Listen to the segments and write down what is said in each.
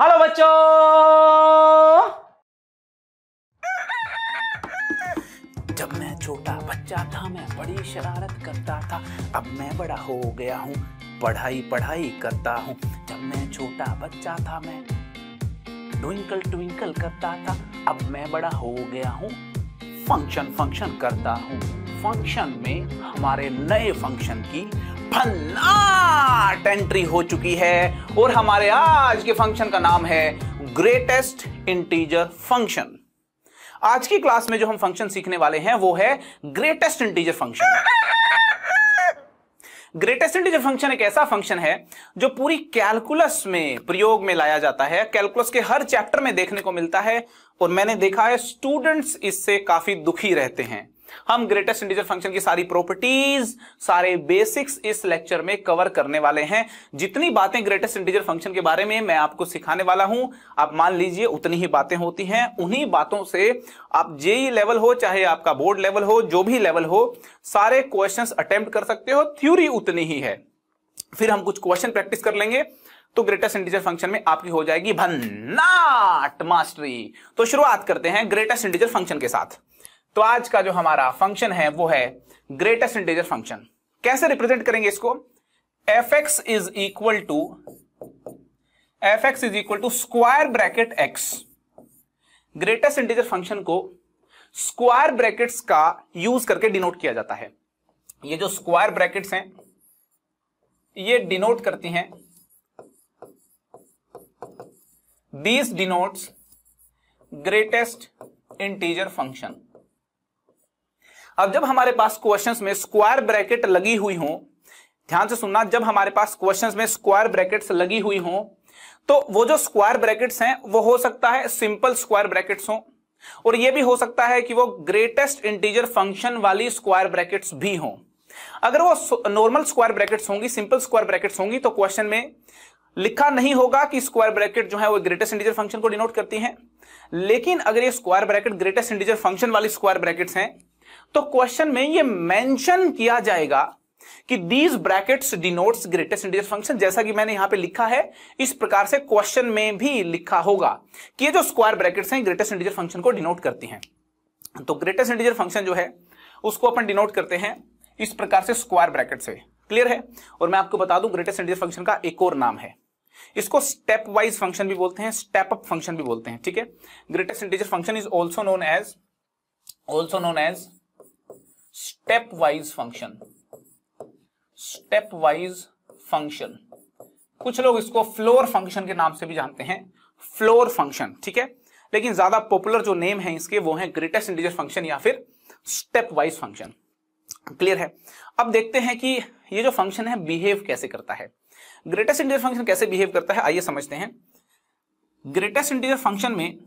Hello बच्चों जब मैं छोटा बच्चा था मैं बड़ी शरारत करता था अब मैं बड़ा हो गया हूँ पढ़ाई पढ़ाई करता हूँ जब मैं छोटा बच्चा था मैं ट्विंकल ट्विंकल करता था अब मैं बड़ा हो गया हूँ फंक्शन फंक्शन करता हूँ फंक्शन में हमारे नए फंक्शन की फन्नाट एंट्री हो चुकी है और हमारे आज के फंक्शन का नाम है ग्रेटेस्ट इंटीजर फंक्शन आज की क्लास में जो हम फंक्शन सीखने वाले हैं वो है greatest integer function greatest integer function एक ऐसा फंक्शन है जो पूरी कैलकुलस में प्रयोग में लाया जाता है कैलकुलस के हर चैप्टर में देखने को मिलता है और मैंने देखा है स्टूडेंट्स इससे काफी दुखी रहते हैं हम ग्रेटेस्ट इंटीजर फंक्शन की सारी प्रॉपर्टीज सारे बेसिक्स इस लेक्चर में कवर करने वाले हैं जितनी बातें ग्रेटेस्ट इंटीजर फंक्शन के बारे में मैं आपको सिखाने वाला हूं आप मान लीजिए उतनी ही बातें होती हैं उन्हीं बातों से आप जेई लेवल हो चाहे आपका बोर्ड लेवल हो जो भी लेवल हो सारे क्वेश्चन अटेम्प्ट कर सकते हो थ्यूरी उतनी ही है फिर हम कुछ क्वेश्चन प्रैक्टिस कर लेंगे तो ग्रेटेस्ट इंटीजर फंक्शन में आपकी हो जाएगी भन्नाट मास्टरी तो शुरुआत करते हैं ग्रेटेस्ट इंटीजर फंक्शन के साथ तो आज का जो हमारा फंक्शन है वो है ग्रेटेस्ट इंटीजर फंक्शन कैसे रिप्रेजेंट करेंगे इसको F X is equal to F X is equal to square bracket X greatest integer function को स्क्वायर ब्रैकेट्स का यूज करके डिनोट किया जाता है ये जो स्क्वायर ब्रैकेट्स हैं ये डिनोट करती हैं these denotes greatest integer function अब जब हमारे पास क्वेश्चंस में स्क्वायर ब्रैकेट लगी हुई हो ध्यान से सुनना जब हमारे पास क्वेश्चंस में स्क्वायर ब्रैकेट्स लगी हुई हो तो वो जो स्क्वायर ब्रैकेट्स हैं वो हो सकता है सिंपल स्क्वायर ब्रैकेट्स हो और ये भी हो सकता है कि वो ग्रेटेस्ट इंटीजर फंक्शन वाली स्क्वायर ब्रैकेट्स भी हों अगर वो नॉर्मल स्क्वायर ब्रैकेट्स होंगी सिंपल स्क्वायर ब्रैकेट्स होंगी तो क्वेश्चन में लिखा नहीं होगा कि स्क्वायर ब्रैकेट जो है वो ग्रेटेस्ट इंटीजर फंक्शन को डिनोट करती हैं लेकिन अगर ये square bracket greatest integer function वाली स्क्वायर ब्रैकेट्स हैं तो क्वेश्चन में ये मेंशन किया जाएगा कि these brackets denotes greatest integer function जैसा कि मैंने यहां पे लिखा है इस प्रकार से क्वेश्चन में भी लिखा होगा कि ये जो स्क्वायर ब्रैकेट्स हैं ग्रेटेस्ट इंटीजर फंक्शन को डिनोट करती हैं तो ग्रेटेस्ट इंटीजर फंक्शन जो है उसको अपन डिनोट करते हैं इस प्रकार से स्क्वायर ब्रैकेट से क्लियर है और मैं आपको बता दूं ग्रेटेस्ट इंटीजर फंक्शन का एक और नाम है इसको स्टेप वाइज फंक्शन भी बोलते हैं स्टेप अप फंक्शन भी बोलते हैं ठीक है greatest integer function is also known as also known as stepwise function stepwise function कुछ लोग इसको फ्लोर फंक्शन के नाम से भी जानते हैं फ्लोर फंक्शन ठीक है लेकिन ज्यादा पॉपुलर जो नेम है इसके वो है ग्रेटेस्ट इंटीजर फंक्शन या फिर स्टेप वाइज फंक्शन क्लियर है अब देखते हैं कि ये जो फंक्शन है बिहेव कैसे करता है ग्रेटेस्ट इंटीजर फंक्शन कैसे बिहेव करता है आइए समझते हैं ग्रेटेस्ट इंटीजर फंक्शन में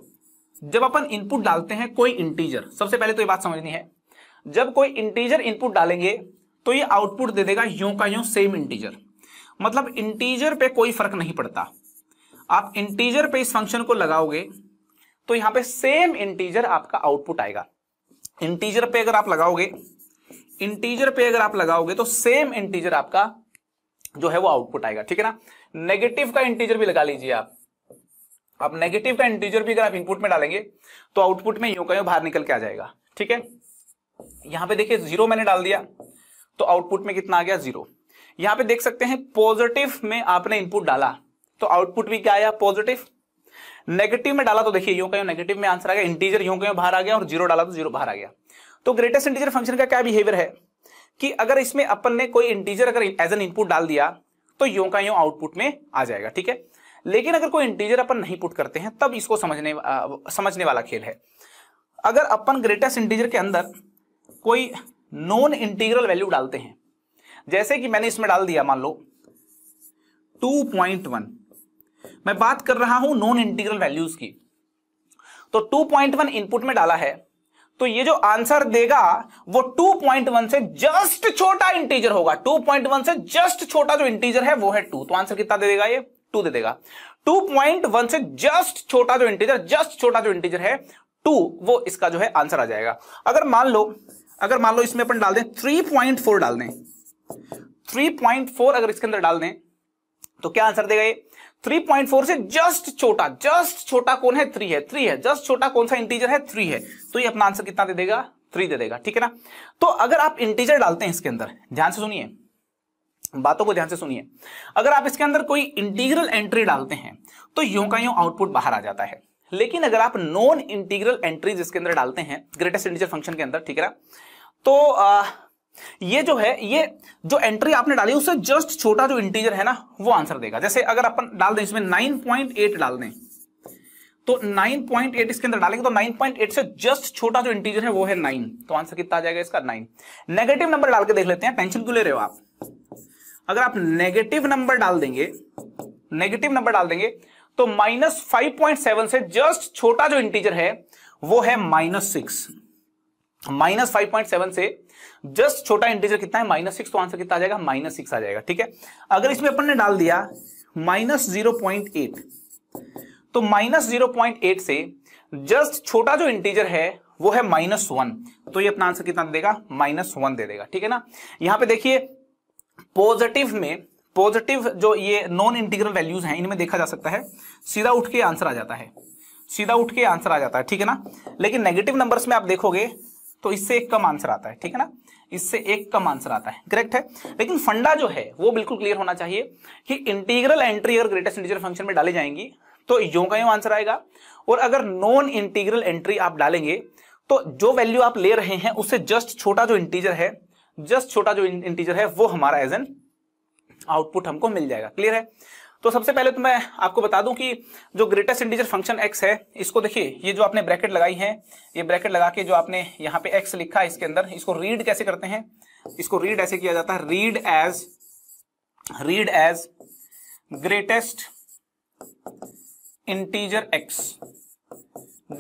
जब अपन इनपुट डालते हैं कोई इंटीजर सबसे पहले तो ये बात समझनी है जब कोई इंटीजर इनपुट डालेंगे तो ये आउटपुट दे देगा यू का यू सेम इंटीजर मतलब इंटीजर पे कोई फर्क नहीं पड़ता आप इंटीजर पे इस फंक्शन को लगाओगे तो यहां पे सेम इंटीजर आपका आउटपुट आएगा इंटीजर पे अगर आप लगाओगे इंटीजर पे अगर आप लगाओगे तो सेम इंटीजर आपका जो है वो आउटपुट आएगा ठीक है ना नेगेटिव का इंटीजर भी लगा लीजिए आप आप नेगेटिव का इंटीजर भी अगर आप इनपुट में डालेंगे तो आउटपुट में यू का यू बाहर निकल के आ जाएगा ठीक है यहां पे देखिए जीरो मैंने डाल दिया तो आउटपुट में कितना आ गया जीरो यहां पे देख सकते हैं पॉजिटिव में आपने इनपुट डाला तो आउटपुट भी क्या आया पॉजिटिव नेगेटिव में डाला तो देखिए यूं कहीं नेगेटिव में आंसर आ गया इंटीजर यूं कहीं बाहर आ गया और जीरो डाला तो जीरो बाहर आ गया तो ग्रेटेस्ट इंटीजर फंक्शन का क्या बिहेवियर है कि अगर इसमें अपन ने कोई इंटीजर अगर एज एन इनपुट डाल दिया तो यूं का यूं आउटपुट में आ जाएगा ठीक है लेकिन अगर कोई इंटीजर अपन नहीं पुट करते हैं तब इसको समझने आ, समझने वाला खेल है अगर अपन ग्रेटेस्ट इंटीजर के अंदर कोई नॉन इंटीग्रल वैल्यू डालते हैं जैसे कि मैंने इसमें डाल दिया मान लो 2.1 मैं बात कर रहा हूं नॉन इंटीग्रल वैल्यूज की तो 2.1 इनपुट में डाला है तो ये जो आंसर देगा वो 2.1 से जस्ट छोटा इंटीजर होगा 2.1 से जस्ट छोटा जो इंटीजर है वो है 2 तो आंसर कितना दे देगा ये 2 दे देगा 2.1 से जस्ट छोटा जो इंटीजर जस्ट छोटा जो इंटीजर है 2 वो इसका जो है आंसर आ जाएगा अगर मान लो अगर मान लो इसमें अपन डाल दें 3.4 डाल दें 3.4 अगर इसके अंदर डाल दें तो क्या आंसर देगा ये 3.4 से जस्ट छोटा जस्ट छोटा कौन है थ्री है थ्री है जस्ट छोटा कौन सा इंटीजर है थ्री है तो ये अपना आंसर कितना दे देगा थ्री दे देगा ठीक है ना तो अगर आप इंटीजर डालते हैं इसके अंदर ध्यान से सुनिए बातों को ध्यान से सुनिए अगर आप इसके अंदर कोई इंटीग्रल एंट्री डालते हैं तो यू का यू आउटपुट बाहर आ जाता है लेकिन अगर आप नॉन इंटीग्रल एंट्रीज इसके अंदर डालते हैं ग्रेटेस्ट इंटीजर फंक्शन के अंदर ठीक है ना तो आ, ये जो है ये जो एंट्री आपने डाली उससे जस्ट छोटा जो इंटीजर है ना वो आंसर देगा जैसे अगर अपन डाल दें इसमें 9.8 डाल दें तो 9.8 इसके अंदर डालेंगे तो 9.8 से जस्ट छोटा जो इंटीजर है वो है 9 तो आंसर कितना आ जाएगा इसका 9 नेगेटिव नंबर डाल के देख लेते हैं टेंशन क्यों ले रहे हो आप अगर आप नेगेटिव नंबर डाल देंगे नेगेटिव नंबर डाल देंगे तो माइनस फाइव पॉइंट सेवन से जस्ट छोटा जो इंटीजर है वो है minus six minus five point seven से जस्ट छोटा इंटीजर कितना है माइनस सिक्स तो आंसर कितना आ जाएगा माइनस सिक्स आ जाएगा ठीक है अगर इसमें अपन ने डाल दिया माइनस जीरो पॉइंट एट तो माइनस जीरो पॉइंट एट से जस्ट छोटा जो इंटीजर है वो है माइनस वन तो ये अपना आंसर कितना देगा माइनस वन दे देगा ठीक है ना यहां पे देखिए पॉजिटिव में पॉजिटिव जो ये नॉन इंटीग्रल वैल्यूज हैं इनमें देखा जा सकता है सीधा उठ के आंसर आ जाता है सीधा उठ के आंसर आ जाता है ठीक है ना लेकिन नेगेटिव नंबर्स में आप देखोगे तो इससे एक कम आंसर आता है ठीक है ना इससे एक कम आंसर आता है करेक्ट है लेकिन फंडा जो है वो बिल्कुल क्लियर होना चाहिए कि इंटीग्रल एंट्री अगर ग्रेटेस्ट इंटीजर फंक्शन में डाली जाएंगी तो यो का यो आंसर आएगा और अगर नॉन इंटीग्रल एंट्री आप डालेंगे तो जो वैल्यू आप ले रहे हैं उससे जस्ट छोटा जो इंटीजर है जस्ट छोटा जो इंटीजर है वो हमारा एज एन आउटपुट हमको मिल जाएगा क्लियर है तो सबसे पहले तो मैं आपको बता दूं कि जो ग्रेटेस्ट इंटीजर फंक्शन एक्स है इसको देखिए ये जो आपने ब्रैकेट लगाई है ये ब्रैकेट लगा के जो आपने यहाँ पे एक्स लिखा है इसके अंदर इसको रीड कैसे करते हैं इसको रीड ऐसे किया जाता है read as read as greatest integer x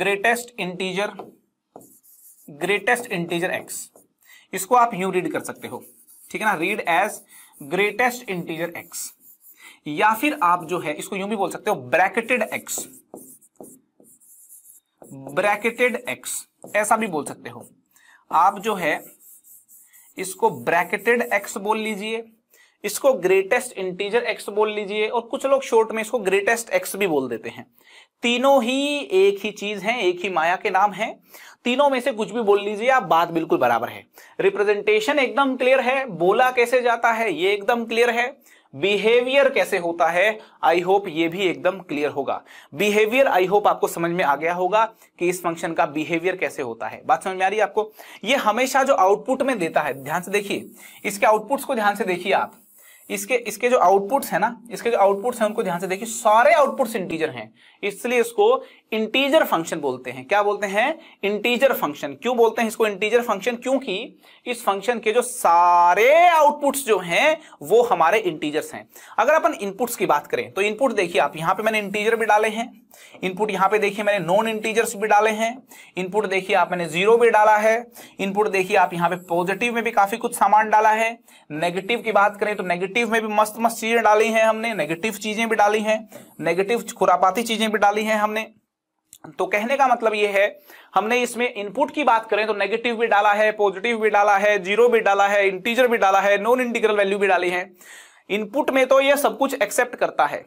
greatest integer greatest integer x इसको आप यू रीड कर सकते हो ठीक है ना read as greatest integer x या फिर आप जो है इसको यूं भी बोल सकते हो ब्रैकेटेड एक्स ब्रैकेटेड एक्स ऐसा भी बोल सकते हो आप जो है इसको ब्रैकेटेड एक्स बोल लीजिए इसको ग्रेटेस्ट इंटीजर एक्स बोल लीजिए और कुछ लोग शॉर्ट में इसको ग्रेटेस्ट एक्स भी बोल देते हैं तीनों ही एक ही चीज है एक ही माया के नाम है तीनों में से कुछ भी बोल लीजिए आप बात बिल्कुल बराबर है रिप्रेजेंटेशन एकदम क्लियर है बोला कैसे जाता है ये एकदम क्लियर है बिहेवियर कैसे होता है आई होप ये भी एकदम क्लियर होगा बिहेवियर आई होप आपको समझ में आ गया होगा कि इस फंक्शन का बिहेवियर कैसे होता है बात समझ में आ रही है आपको ये हमेशा जो आउटपुट में देता है ध्यान से देखिए इसके आउटपुट्स को ध्यान से देखिए आप इसके इसके जो आउटपुट्स है ना इसके जो आउटपुट्स हैं उनको ध्यान से देखिए सारे आउटपुट्स इंटीजर हैं इसलिए इसको इंटीजर फंक्शन बोलते हैं क्या बोलते हैं इंटीजर फंक्शन क्यों बोलते हैं इसको इंटीजर फंक्शन क्योंकि इस फंक्शन के जो सारे आउटपुट्स जो हैं वो हमारे इंटीजर्स हैं अगर अपन इनपुट्स की बात करें तो इनपुट देखिए आप यहां पे मैंने इंटीजर भी डाले हैं इनपुट यहां पे देखिए मैंने नॉन इंटीजर्स भी डाले हैं इनपुट देखिए आप मैंने जीरो भी डाला है इनपुट देखिए आप यहां पे पॉजिटिव में भी काफी कुछ सामान डाला है नेगेटिव की बात करें तो नेगेटिव में भी मस्त मस्त चीजें डाली हैं हमने नेगेटिव चीजें भी डाली हैं नेगेटिव खुरापाती चीजें भी डाली हैं हमने तो कहने का मतलब यह है हमने इसमें इनपुट की बात करें तो नेगेटिव भी डाला है पॉजिटिव भी डाला है जीरो भी डाला है इंटीजर भी डाला है नॉन इंटीग्रल वैल्यू भी डाली है इनपुट में तो यह सब कुछ एक्सेप्ट करता है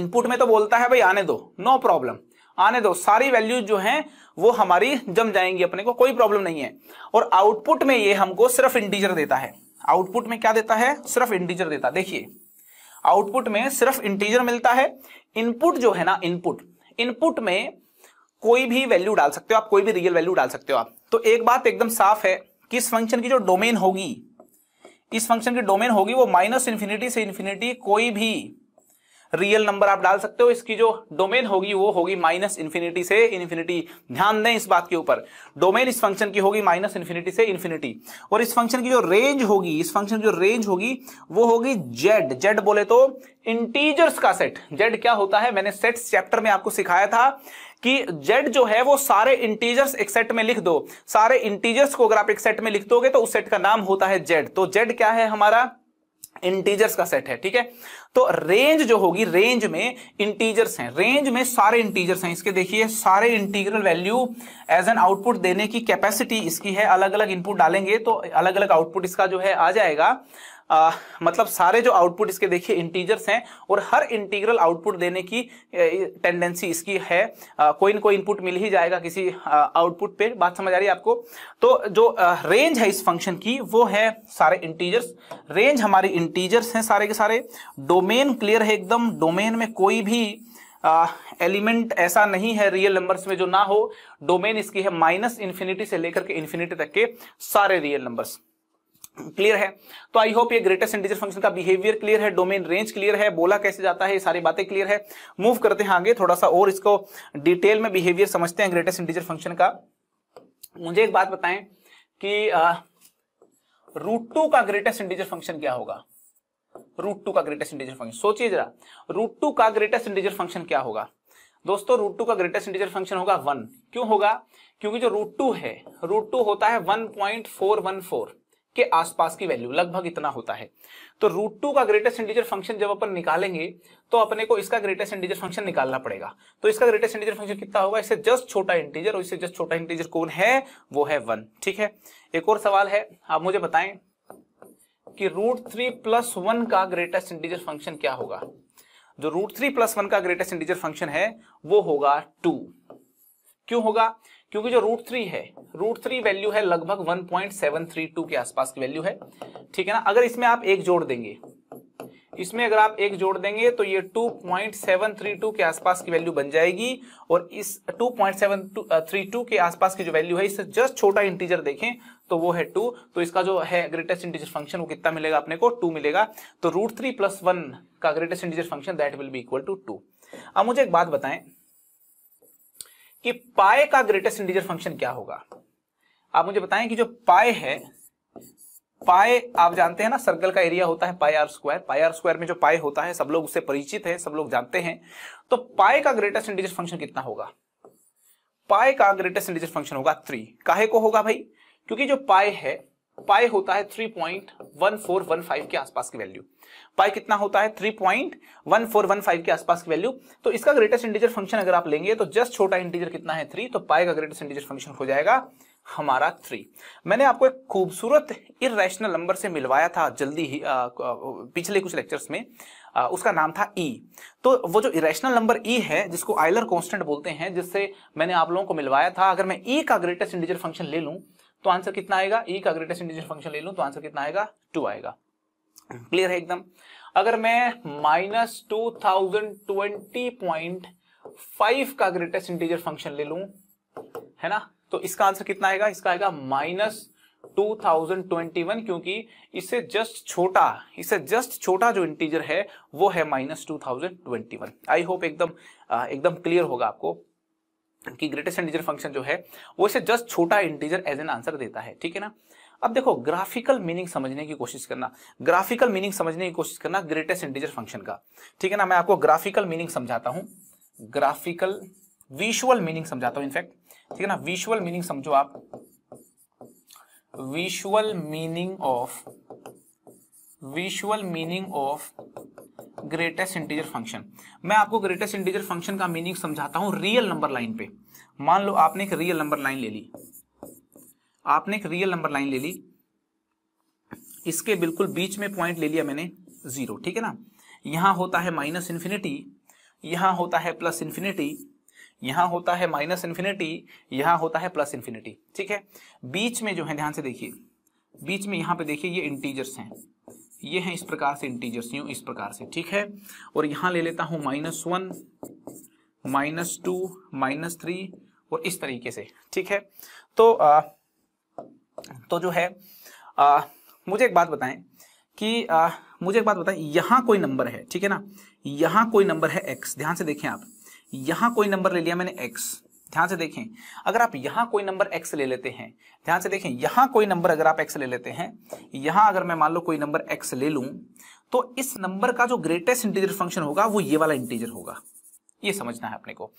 इनपुट में तो बोलता है भाई आने दो नो no प्रॉब्लम आने दो सारी वैल्यूज जो हैं वो हमारी जम जाएंगी अपने को कोई प्रॉब्लम नहीं है और आउटपुट में ये हमको सिर्फ इंटीजर देता है आउटपुट में क्या देता है सिर्फ इंटीजर देता देखिए आउटपुट में सिर्फ इंटीजर मिलता है इनपुट जो है ना इनपुट इनपुट में कोई भी वैल्यू डाल सकते हो आप कोई भी रियल वैल्यू डाल सकते हो आप तो एक बात एकदम साफ है कि इस फंक्शन की जो डोमेन होगी इस फंक्शन की डोमेन होगी वो माइनस इन्फिनिटी से इन्फिनिटी कोई भी रियल नंबर आप डाल सकते हो इसकी जो डोमेन होगी वो होगी माइनस इन्फिनिटी से इन्फिनिटी ध्यान दें इस बात के ऊपर डोमेन इस फंक्शन की होगी माइनस इन्फिनिटी से इन्फिनिटी और इस फंक्शन की जो रेंज होगी इस फंक्शन की जो रेंज होगी वो होगी जेड जेड बोले तो इंटीजर्स का सेट जेड क्या होता है मैंने सेट चैप्टर में आपको सिखाया था कि जेड जो है वो सारे इंटीजर्स एक सेट में लिख दो सारे इंटीजर्स को अगर आप एक सेट में लिख दोगे तो उस सेट का नाम होता है जेड तो जेड क्या है हमारा इंटीजर्स का सेट है ठीक है तो रेंज जो होगी रेंज में इंटीजर्स हैं रेंज में सारे इंटीजर्स हैं इसके देखिए सारे integral value as an output देने की कैपेसिटी इसकी है अलग अलग इनपुट डालेंगे तो अलग अलग आउटपुट इसका जो है आ जाएगा आ, मतलब सारे जो आउटपुट इसके देखिए इंटीजर्स हैं और हर इंटीग्रल आउटपुट देने की टेंडेंसी इसकी है आ, कोई ना कोई इनपुट मिल ही जाएगा किसी आउटपुट पे बात समझ आ रही है आपको तो जो आ, रेंज है इस फंक्शन की वो है सारे इंटीजर्स रेंज हमारी इंटीजर्स हैं सारे के सारे डोमेन क्लियर है एकदम डोमेन में कोई भी एलिमेंट uh, ऐसा नहीं है रियल नंबर्स में जो ना हो डोमेन इसकी है माइनस इन्फिनिटी से लेकर के इन्फिनिटी तक के सारे रियल नंबर्स क्लियर है तो आई होप ये ग्रेटेस्ट इंटीजर फंक्शन का बिहेवियर क्लियर है डोमेन रेंज क्लियर है बोला कैसे जाता है ये सारी बातें क्लियर है मूव करते हैं आगे थोड़ा सा और इसको डिटेल में बिहेवियर समझते हैं ग्रेटेस्ट इंटीजर फंक्शन का मुझे एक बात बताएं कि रूट टू का ग्रेटेस्ट इंटीजर फंक्शन क्या होगा रूट टू का ग्रेटेस्ट इंटीजर फंक्शन सोचिए जरा रूट टू का ग्रेटेस्ट इंटीजर फंक्शन क्या होगा दोस्तों रूट टू का ग्रेटेस्ट इंटीजर फंक्शन होगा वन क्यों होगा क्योंकि जो रूट टू है रूट टू होता है one point four one four के आसपास की वैल्यू लगभग इतना होता है तो रूट टू का ग्रेटेस्ट इंडिजर फंक्शन जब अपन निकालेंगे तो अपने को इसका ग्रेटेस्ट इंडिजर फंक्शन निकालना पड़ेगा तो इसका ग्रेटेस्ट इंडिजर फंक्शन कितना होगा इससे जस्ट छोटा इंटीजर और इससे जस्ट छोटा इंटीजर कौन है वो है वन ठीक है एक और सवाल है आप मुझे बताएं कि रूट थ्री प्लस वन का ग्रेटेस्ट इंटीजर फंक्शन क्या होगा जो रूट थ्री प्लस वन का ग्रेटेस्ट इंटीजर फंक्शन है वो होगा टू क्यों होगा क्योंकि जो रूट थ्री है रूट थ्री वैल्यू है लगभग 1.732 के आसपास की वैल्यू है ठीक है ना अगर इसमें आप एक जोड़ देंगे इसमें अगर आप एक जोड़ देंगे तो ये 2.732 के आसपास की वैल्यू बन जाएगी और इस 2.732 के आसपास की जो वैल्यू है इससे जस्ट छोटा इंटीजर देखें तो वो है टू तो इसका जो है ग्रेटेस्ट इंटीजर फंक्शन वो कितना मिलेगा अपने को टू मिलेगा तो रूट थ्री प्लस वन का greatest integer function that will be equal to two अब मुझे एक बात बताएं कि पाए का ग्रेटेस्ट इंटीजर फंक्शन क्या होगा आप मुझे बताएं कि जो पाए है पाए आप जानते हैं ना सर्कल का एरिया होता है pi r square pi r square में जो पाए होता है सब लोग उससे परिचित है सब लोग जानते हैं तो पाए का ग्रेटेस्ट इंटीजर फंक्शन कितना होगा पाए का ग्रेटेस्ट इंटीजर फंक्शन होगा थ्री काहे को होगा भाई क्योंकि जो पाए है पाए होता है three point one four one five के आसपास की वैल्यू पाई कितना होता है 3.1415 के आसपास की वैल्यू तो इसका ग्रेटेस्ट इंटीजर फंक्शन अगर आप लेंगे तो जस्ट छोटा इंटीजर कितना है थ्री तो पाई का ग्रेटेस्ट इंटीजर फंक्शन हो जाएगा हमारा थ्री मैंने आपको एक खूबसूरत इरेशनल नंबर से मिलवाया था जल्दी ही आ, पिछले कुछ लेक्चर्स में आ, उसका नाम था ई e। तो वो जो इरेशनल नंबर ई है जिसको आइलर कॉन्स्टेंट बोलते हैं जिससे मैंने आप लोगों को मिलवाया था अगर मैं ई e का ग्रेटेस्ट इंटीजर फंक्शन ले लूँ तो आंसर कितना आएगा ई e का ग्रेटेस्ट इंटीजर फंक्शन ले लूँ तो आंसर कितना आएगा टू आएगा क्लियर है एकदम अगर मैं minus two thousand twenty point five का ग्रेटेस्ट इंटीजर फंक्शन ले लू है ना तो इसका आंसर कितना आएगा इसका आएगा माइनस 2021 क्योंकि इससे जस्ट छोटा इससे जस्ट छोटा जो इंटीजर है वो है माइनस टू आई होप एकदम एकदम क्लियर होगा आपको कि ग्रेटेस्ट इंटीजर फंक्शन जो है वो इसे जस्ट छोटा इंटीजर एज एन आंसर देता है ठीक है ना अब देखो ग्राफिकल मीनिंग समझने की कोशिश करना ग्राफिकल मीनिंग समझने की कोशिश करना ग्रेटेस्ट इंटीजर फंक्शन का ठीक है ना मैं आपको ग्राफिकल मीनिंग समझाता हूं ग्राफिकल विजुअल मीनिंग समझाता हूँ इनफैक्ट ठीक है ना विजुअल मीनिंग समझो आप visual meaning of visual meaning of greatest integer function मैं आपको ग्रेटेस्ट इंटीजर फंक्शन का मीनिंग समझाता हूं रियल नंबर लाइन पे मान लो आपने एक रियल नंबर लाइन ले ली आपने एक रियल नंबर लाइन ले ली इसके बिल्कुल बीच में पॉइंट ले लिया मैंने जीरो ठीक है ना यहां होता है माइनस इन्फिनिटी यहां होता है प्लस इन्फिनिटी यहां होता है माइनस इन्फिनिटी यहां होता है प्लस इन्फिनिटी ठीक है बीच में जो है ध्यान से देखिए बीच में यहां पे देखिए ये इंटीजर्स हैं ये हैं इस प्रकार से इंटीजर्स यू इस प्रकार से ठीक है और यहां ले लेता हूं minus one minus two minus three और इस तरीके से ठीक है तो आ, तो जो है आ, मुझे एक बात बताएं कि आ, मुझे एक बात बताएं यहां कोई नंबर है ठीक है ना यहां कोई नंबर है एक्स ध्यान से देखें आप यहां कोई नंबर ले लिया मैंने एक्स ध्यान से देखें अगर आप यहां कोई नंबर एक्स ले लेते हैं ध्यान से देखें यहां कोई नंबर अगर आप एक्स ले लेते हैं यहां अगर मैं मान लो कोई नंबर एक्स ले लू तो इस नंबर का जो ग्रेटेस्ट इंटीजर फंक्शन होगा वो ये वाला इंटीजर होगा ये समझना है अपने को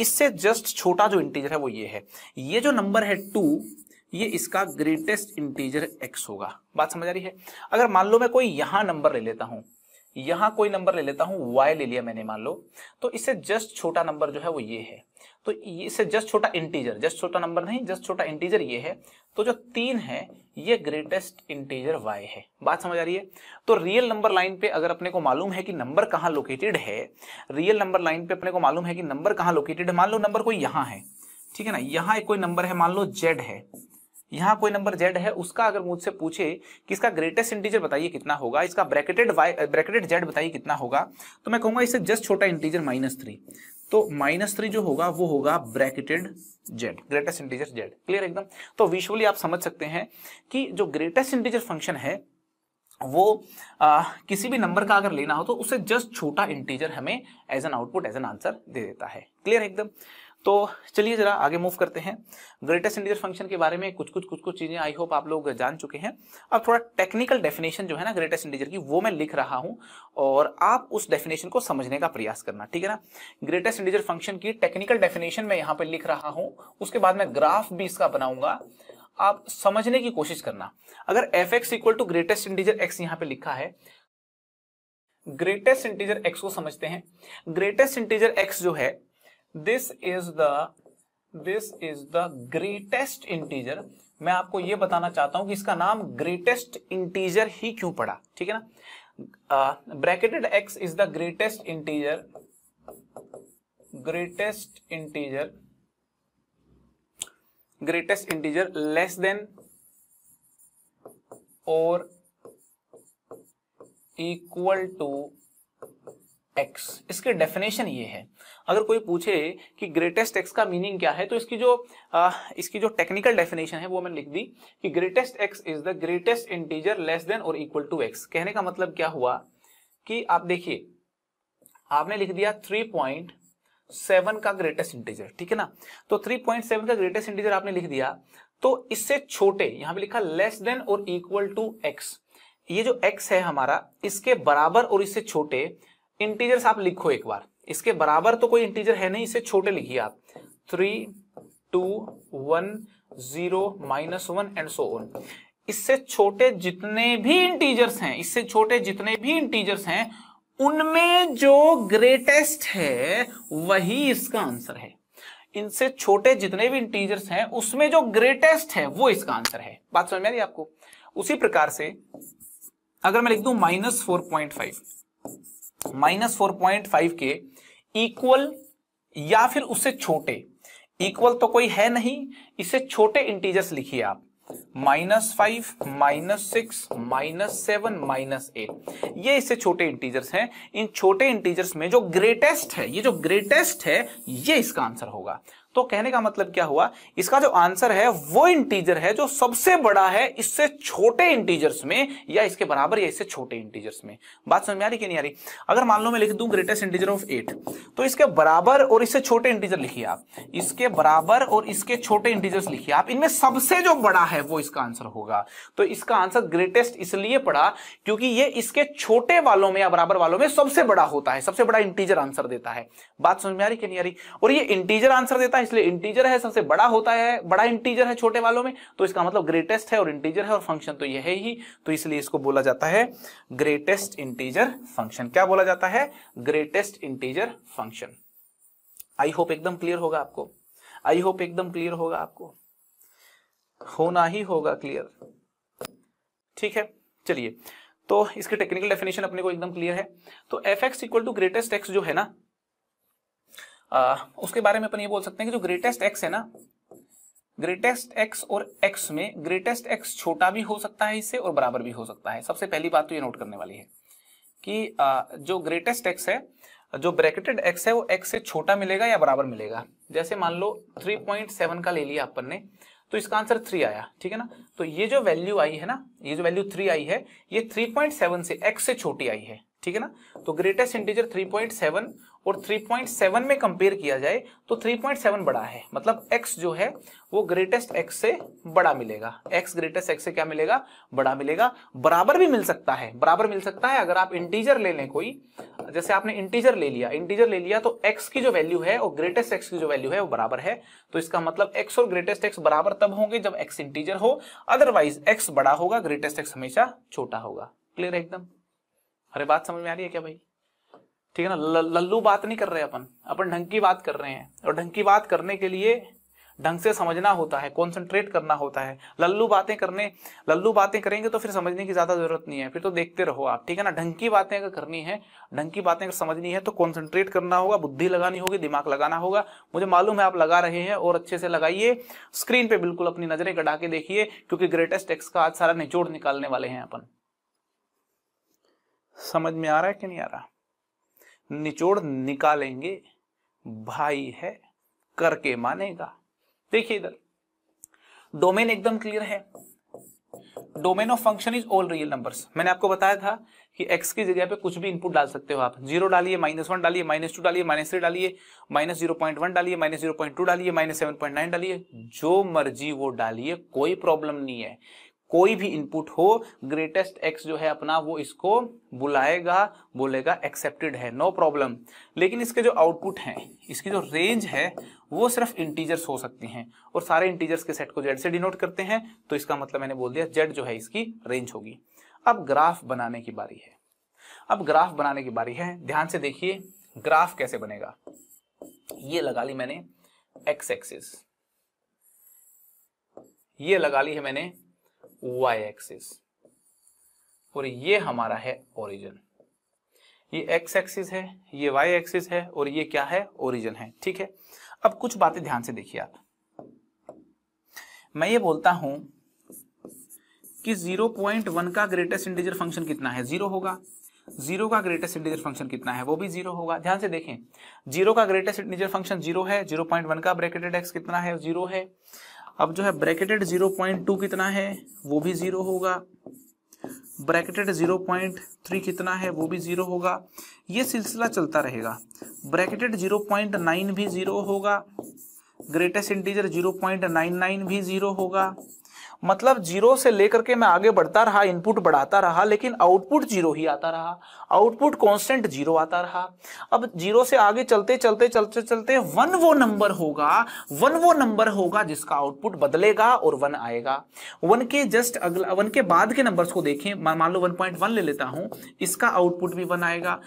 इससे जस्ट छोटा जो इंटीजर है वो ये है ये जो नंबर है टू ये इसका ग्रेटेस्ट इंटीजर एक्स होगा बात समझ आ रही है अगर मान लो मैं कोई यहां नंबर ले लेता हूं यहां कोई नंबर ले लेता हूं y ले लिया मैंने मान लो तो इससे जस्ट छोटा नंबर जो है वो ये है तो इससे जस्ट छोटा इंटीजर जस्ट छोटा नंबर नहीं जस्ट छोटा इंटीजर ये है तो जो तीन है ये ग्रेटेस्ट इंटीजर y है बात समझ आ रही है तो रियल नंबर लाइन पे अगर अपने को मालूम है कि नंबर कहाँ लोकेटेड है रियल नंबर लाइन पे अपने को मालूम है कि नंबर कहाँ लोकेटेड है मान लो नंबर कोई यहाँ है ठीक है ना यहाँ कोई नंबर है मान लो जेड है यहां कोई नंबर जेड है उसका अगर मुझसे पूछे कि इसका ग्रेटेस्ट इंटीजर बताइए कितना होगा इसका ब्रैकेटेड वाई ब्रैकेटेड जेड बताइए कितना होगा तो मैं कहूंगा इससे जस्ट छोटा इंटीजर माइनस थ्री तो माइनस थ्री जो होगा वो होगा bracketed z greatest integer z clear एकदम तो विशुअली आप समझ सकते हैं कि जो ग्रेटेस्ट इंटीजर फंक्शन है वो आ, किसी भी नंबर का अगर लेना हो तो उसे जस्ट छोटा इंटीजर हमें as an output as an answer दे देता है क्लियर एकदम तो चलिए जरा आगे मूव करते हैं ग्रेटेस्ट इंटीजर फंक्शन के बारे में कुछ कुछ कुछ कुछ चीजें आई होप आप लोग जान चुके हैं अब थोड़ा टेक्निकल डेफिनेशन जो है ना ग्रेटेस्ट इंटीजर की वो मैं लिख रहा हूं और आप उस डेफिनेशन को समझने का प्रयास करना ठीक है ना ग्रेटेस्ट इंटीजर फंक्शन की टेक्निकल डेफिनेशन मैं यहां पर लिख रहा हूं उसके बाद मैं ग्राफ भी इसका बनाऊंगा आप समझने की कोशिश करना अगर f x equal to greatest integer x यहाँ पे लिखा है ग्रेटेस्ट इंटीजर एक्स को समझते हैं ग्रेटेस्ट इंटीजर एक्स जो है this is the this is the greatest integer मैं आपको यह बताना चाहता हूं कि इसका नाम ग्रेटेस्ट इंटीजर ही क्यों पड़ा ठीक है ना bracketed x is the greatest integer greatest integer greatest integer less than और इक्वल टू एक्स इसकी डेफिनेशन ये है अगर कोई पूछे कि ग्रेटेस्ट एक्स का मीनिंग क्या है तो इसकी जो आ, इसकी जो टेक्निकल डेफिनेशन है वो मैंने लिख दी कि greatest x is the greatest integer less than और इक्वल टू एक्स कहने का मतलब क्या हुआ कि आप देखिए आपने लिख दिया थ्री पॉइंट सेवन का ग्रेटेस्ट इंटीजर ठीक है ना तो थ्री पॉइंट सेवन का ग्रेटेस्ट इंटीजर आपने लिख दिया तो इससे छोटे यहां पे लिखा लेस देन और इक्वल टू एक्स ये जो x है हमारा इसके बराबर और इससे छोटे इंटीजर्स आप लिखो एक बार इसके बराबर तो कोई इंटीजर है नहीं इसे छोटे लिखिए आप three two one zero minus one and so on इससे छोटे जितने भी इंटीजर्स हैं इससे छोटे जितने भी इंटीजर्स हैं उनमें जो ग्रेटेस्ट है वही इसका आंसर है इनसे छोटे जितने भी इंटीजर्स हैं उसमें जो ग्रेटेस्ट है वो इसका आंसर है बात समझ में आ रही आपको उसी प्रकार से अगर मैं लिख दू minus four point five minus four point five के इक्वल या फिर उससे छोटे इक्वल तो कोई है नहीं इससे छोटे इंटीजर्स लिखिए आप minus five minus six minus seven minus eight ये इससे छोटे इंटीजर्स हैं इन छोटे इंटीजर्स में जो ग्रेटेस्ट है ये जो ग्रेटेस्ट है ये इसका आंसर होगा तो कहने का मतलब क्या हुआ इसका जो आंसर है वो इंटीजर है जो सबसे बड़ा है इससे छोटे इंटीजर्स में या इसके बराबर या इससे छोटे इंटीजर्स में बात समझ में आ रही कि नहीं आ रही अगर मान लो मैं लिख दूं ग्रेटेस्ट इंटीजर ऑफ एट तो इसके बराबर और इससे छोटे इंटीजर लिखिए आप इसके बराबर और इसके छोटे इंटीजर्स लिखिए आप इनमें सबसे जो बड़ा है वो इसका आंसर होगा तो इसका आंसर ग्रेटेस्ट इसलिए पड़ा क्योंकि ये इसके छोटे वालों में या बराबर वालों में सबसे बड़ा होता है सबसे बड़ा इंटीजर आंसर देता है बात समझ में आ रही कि नहीं आ रही और ये इंटीजर आंसर देता है है इसलिए इंटीजर है सबसे बड़ा होता है बड़ा इंटीजर है छोटे वालों में तो इसका मतलब ग्रेटेस्ट है और इंटीजर है और फंक्शन तो यह ही तो इसलिए इसको बोला जाता है ग्रेटेस्ट इंटीजर फंक्शन क्या बोला जाता है greatest integer function I hope एकदम क्लियर होगा आपको आई होप एकदम क्लियर होगा आपको होना ही होगा क्लियर ठीक है चलिए तो इसकी टेक्निकल डेफिनेशन अपने को एकदम क्लियर है तो f x equal to greatest x जो है ना उसके बारे में अपन ये बोल सकते हैं कि जो ग्रेटेस्ट एक्स है ना ग्रेटेस्ट एक्स और एक्स में ग्रेटेस्ट एक्स छोटा भी हो सकता है इससे और बराबर भी हो सकता है सबसे पहली बात तो ये नोट करने वाली है कि आ, जो ग्रेटेस्ट एक्स है जो ब्रैकेटेड एक्स है वो एक्स से छोटा मिलेगा या बराबर मिलेगा जैसे मान लो 3.7 का ले लिया अपन ने तो इसका आंसर थ्री आया ठीक है ना तो ये जो वैल्यू आई है ना ये जो वैल्यू थ्री आई है ये 3.7 से एक्स से छोटी आई है ठीक है ना तो ग्रेटेस्ट इंटीजर 3.7 और 3.7 में कंपेयर किया जाए तो 3.7 बड़ा है मतलब x जो है वो ग्रेटेस्ट x से बड़ा मिलेगा x ग्रेटेस्ट x से क्या मिलेगा बड़ा मिलेगा बराबर भी मिल सकता है बराबर मिल सकता है अगर आप इंटीजर ले लें कोई जैसे आपने इंटीजर ले लिया इंटीजर ले लिया तो x की जो वैल्यू है और ग्रेटेस्ट x की जो वैल्यू है वो बराबर है तो इसका मतलब x और ग्रेटेस्ट x बराबर तब होंगे जब x इंटीजर हो अदरवाइज x बड़ा होगा ग्रेटेस्ट x हमेशा छोटा होगा क्लियर है एकदम अरे बात समझ में आ रही है क्या भाई ठीक है ना लल्लू बात नहीं कर रहे अपन अपन ढंग की बात कर रहे हैं और ढंग की बात करने के लिए ढंग से समझना होता है कॉन्सेंट्रेट करना होता है लल्लू बातें करने लल्लू बातें करेंगे तो फिर समझने की ज्यादा जरूरत नहीं है फिर तो देखते रहो आप ठीक है ना ढंग की बातें अगर करनी है ढंग की बातें अगर समझनी है तो कॉन्सेंट्रेट करना होगा बुद्धि लगानी होगी दिमाग लगाना होगा मुझे मालूम है आप लगा रहे हैं और अच्छे से लगाइए स्क्रीन पर बिल्कुल अपनी नजरें गड़ा के देखिए क्योंकि ग्रेटेस्ट एक्स का आज सारा निचोड़ निकालने वाले हैं अपन समझ में आ रहा है कि नहीं आ रहा निचोड़ निकालेंगे भाई है करके मानेगा देखिए इधर डोमेन एकदम क्लियर है domain of function is all real numbers मैंने आपको बताया था कि x की जगह पे कुछ भी इनपुट डाल सकते हो आप जीरो डालिए माइनस वन डालिए माइनस टू डालिए माइनस थ्री डालिए माइनस जीरो पॉइंट वन डालिए माइनस जीरो पॉइंट टू डालिए माइनस सेवन पॉइंट नाइन डालिए जो मर्जी वो डालिए कोई प्रॉब्लम नहीं है कोई भी इनपुट हो ग्रेटेस्ट एक्स जो है अपना वो इसको बुलाएगा बोलेगा एक्सेप्टेड है नो no प्रॉब्लम लेकिन इसके जो आउटपुट हैं इसकी जो रेंज है वो सिर्फ इंटीजर्स हो सकती हैं और सारे इंटीजर्स के सेट को जेड से डिनोट करते हैं तो इसका मतलब मैंने बोल दिया जेड जो है इसकी रेंज होगी अब ग्राफ बनाने की बारी है अब ग्राफ बनाने की बारी है ध्यान से देखिए ग्राफ कैसे बनेगा ये लगा ली मैंने एक्स एक्सिस ये लगा ली है मैंने वाई एक्सिस और ये हमारा है ओरिजिन ये एक्स एक्सिस है ये वाई एक्सिस है और ये क्या है ओरिजिन है ठीक है अब कुछ बातें ध्यान से देखिए आप मैं ये बोलता हूं कि 0.1 का ग्रेटेस्ट इंटीजर फंक्शन कितना है जीरो होगा जीरो का ग्रेटेस्ट इंटीजर फंक्शन कितना है वो भी जीरो होगा ध्यान से देखें जीरो का ग्रेटेस्ट इंटीजर फंक्शन जीरो है जीरो पॉइंट वन का ब्रैकेटेड एक्स कितना है जीरो है अब जो है ब्रैकेटेड जीरो पॉइंट टू कितना है वो भी जीरो होगा ब्रैकेटेड जीरो पॉइंट थ्री कितना है वो भी जीरो होगा ये सिलसिला चलता रहेगा ब्रैकेटेड जीरो पॉइंट नाइन भी जीरो होगा greatest integer zero point nine nine भी जीरो होगा मतलब जीरो से लेकर के मैं आगे बढ़ता रहा इनपुट बढ़ाता रहा लेकिन आउटपुट जीरो ही आता रहा आउटपुट कांस्टेंट जीरो आता रहा अब जीरो से आगे चलते चलते चलते चलते वन वो नंबर होगा वन वो नंबर होगा जिसका आउटपुट बदलेगा और वन आएगा वन के जस्ट अगला वन के बाद के नंबर्स को देखें मान लो वन पॉइंट वन ले लेता हूं इसका आउटपुट भी वन आएगा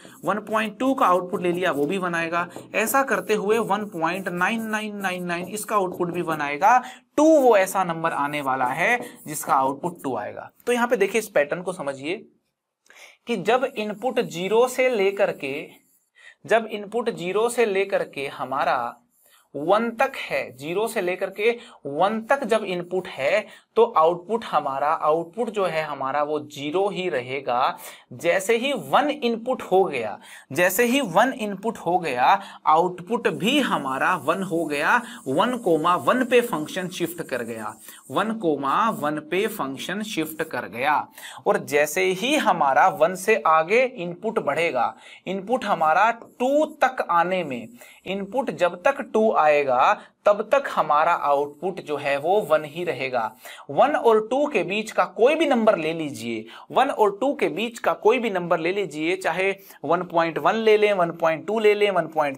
टू का आउटपुट ले लिया वो भी वन आएगा ऐसा करते हुए one point nine nine nine nine इसका आउटपुट भी वन आएगा टू वो ऐसा नंबर आने वाला है जिसका आउटपुट टू आएगा तो यहां पे देखिए इस पैटर्न को समझिए कि जब इनपुट जीरो से लेकर के जब इनपुट जीरो से लेकर के हमारा वन तक है जीरो से लेकर के वन तक जब इनपुट है तो आउटपुट हमारा आउटपुट जो है हमारा वो जीरो ही रहेगा जैसे ही वन इनपुट हो गया जैसे ही वन इनपुट हो गया आउटपुट भी हमारा वन हो गया वन कोमा वन पे फंक्शन शिफ्ट कर गया वन कोमा वन पे फंक्शन शिफ्ट कर गया और जैसे ही हमारा वन से आगे इनपुट बढ़ेगा इनपुट हमारा टू तक आने में इनपुट जब तक टू आएगा तब तक हमारा आउटपुट जो है वो वन ही रहेगा वन और टू के बीच का कोई भी नंबर ले लीजिए वन और टू के बीच का कोई भी नंबर ले लीजिए चाहे वन ले लें टू ले लें